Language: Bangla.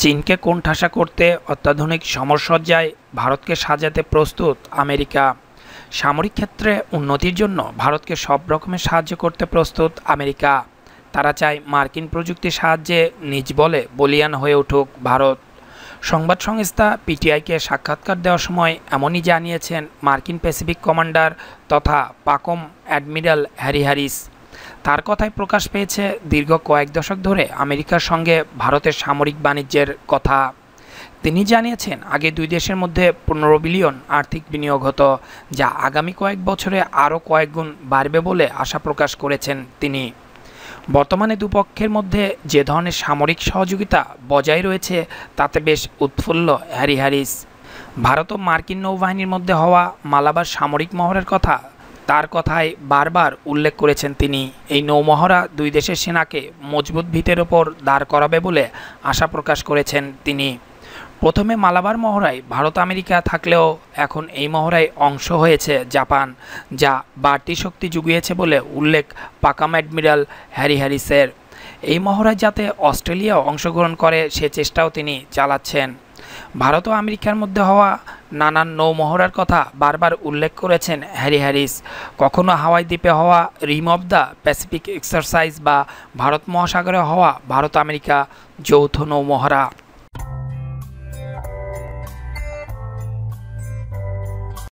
চীনকে কোণঠাসা করতে অত্যাধুনিক সমরসজ্জায় ভারতকে সাজাতে প্রস্তুত আমেরিকা সামরিক ক্ষেত্রে উন্নতির জন্য ভারতকে সব রকমের সাহায্য করতে প্রস্তুত আমেরিকা তারা চায় মার্কিন প্রযুক্তির সাহায্যে নিজ বলে বলিয়ান হয়ে উঠুক ভারত সংবাদ সংস্থা পিটিআইকে সাক্ষাৎকার দেওয়ার সময় এমনই জানিয়েছেন মার্কিন প্যাসিফিক কমান্ডার তথা পাকম অ্যাডমিরাল হ্যারি হ্যারিস তার কথায় প্রকাশ পেয়েছে দীর্ঘ কয়েক দশক ধরে আমেরিকার সঙ্গে ভারতের সামরিক বাণিজ্যের কথা তিনি জানিয়েছেন আগে দুই দেশের মধ্যে পনেরো বিলিয়ন আর্থিক বিনিয়োগ হতো যা আগামী কয়েক বছরে আরও কয়েক গুণ বাড়বে বলে আশা প্রকাশ করেছেন তিনি বর্তমানে দুপক্ষের মধ্যে যে ধরনের সামরিক সহযোগিতা বজায় রয়েছে তাতে বেশ উৎফুল্ল হ্যারি হ্যারিস ভারত ও মার্কিন নৌবাহিনীর মধ্যে হওয়া মালাবার সামরিক মহরের কথা তার কথায় বারবার উল্লেখ করেছেন তিনি এই নৌমহড়া দুই দেশের সেনাকে মজবুত ভিতের ওপর দাঁড় করাবে বলে আশা প্রকাশ করেছেন তিনি প্রথমে মালাবার মহড়ায় ভারত আমেরিকা থাকলেও এখন এই মহড়ায় অংশ হয়েছে জাপান যা বাড়তি শক্তি জুগিয়েছে বলে উল্লেখ পাকাম অ্যাডমিরাল হ্যারি হ্যারিসের এই মহড়ায় যাতে অস্ট্রেলিয়া অংশগ্রহণ করে সে চেষ্টাও তিনি চালাচ্ছেন ভারত ও আমেরিকার মধ্যে হওয়া নানান নৌমহড়ার কথা বারবার উল্লেখ করেছেন হ্যারি হ্যারিস কখনো হাওয়াই দ্বীপে হওয়া rim of the Pacific exercise বা ভারত মহাসাগরে হওয়া ভারত আমেরিকা যৌথ নৌমহড়া